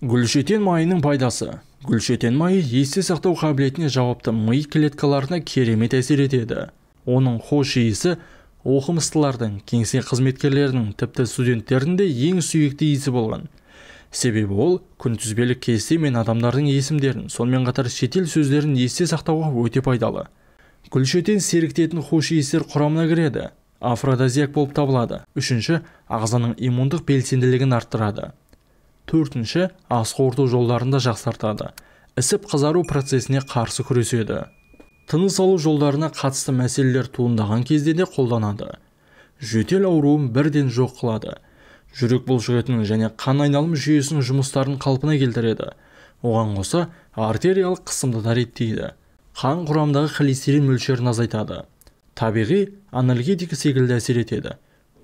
гүлшетен майының пайдасы гүлшетен майы есте сақтау қабілетіне жауапты ми клеткаларына керемет әсер етеді оның хош иісі оқымыстылардың кеңсе қызметкерлерінің тіпті студенттердің де ең сүйікті иісі болған себебі ол күнтізбелік кесте мен адамдардың есімдерін сонымен қатар шетел сөздерін есте сақтауға өте пайдалы гүлшетен серіктетін хош иістер құрамына кіреді афродизиак болып табылады үшінші ағзаның иммундық белсенділігін арттырады төртінші жолдарын да жақсартады ісіп қызару процесіне қарсы күреседі тыныс алу жолдарына қатысты мәселелер туындаған кезде де қолданады жөтел ауруын бірден жоқ қылады жүрек бұлшықетінің және қан айналым жүйесінің жұмыстарын қалпына келтіреді оған қоса артериялық қысымды да реттейді қан құрамдағы холестерин мөлшерін азайтады табиғи анальгетика секілді әсер етеді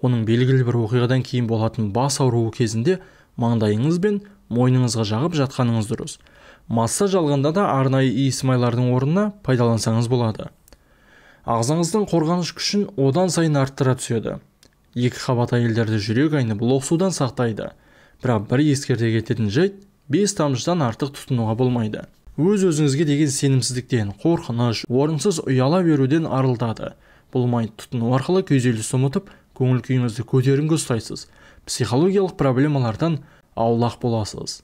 оның белгілі бір оқиғадан кейін болатын бас ауруы кезінде маңдайыңыз бен мойныңызға жағып жатқаныңыз дұрыс массаж алғанда да арнайы иіс майлардың орнына пайдалансаңыз болады ағзаңыздың қорғаныш күшін одан сайын арттыра түседі екі қабат әйелдерді жүрек айнып лоқсудан сақтайды бірақ бір ескерте кететін жайт бес тамшыдан артық тұтынуға болмайды өз өзіңізге деген сенімсіздіктен қорқыныш орынсыз ұяла беруден арылтады бұл май тұтыну арқылы күйзелісті ұмытып көңіл күйіңізді көтеріңкі ұстайсыз психологиялық проблемалардан аулақ боласыз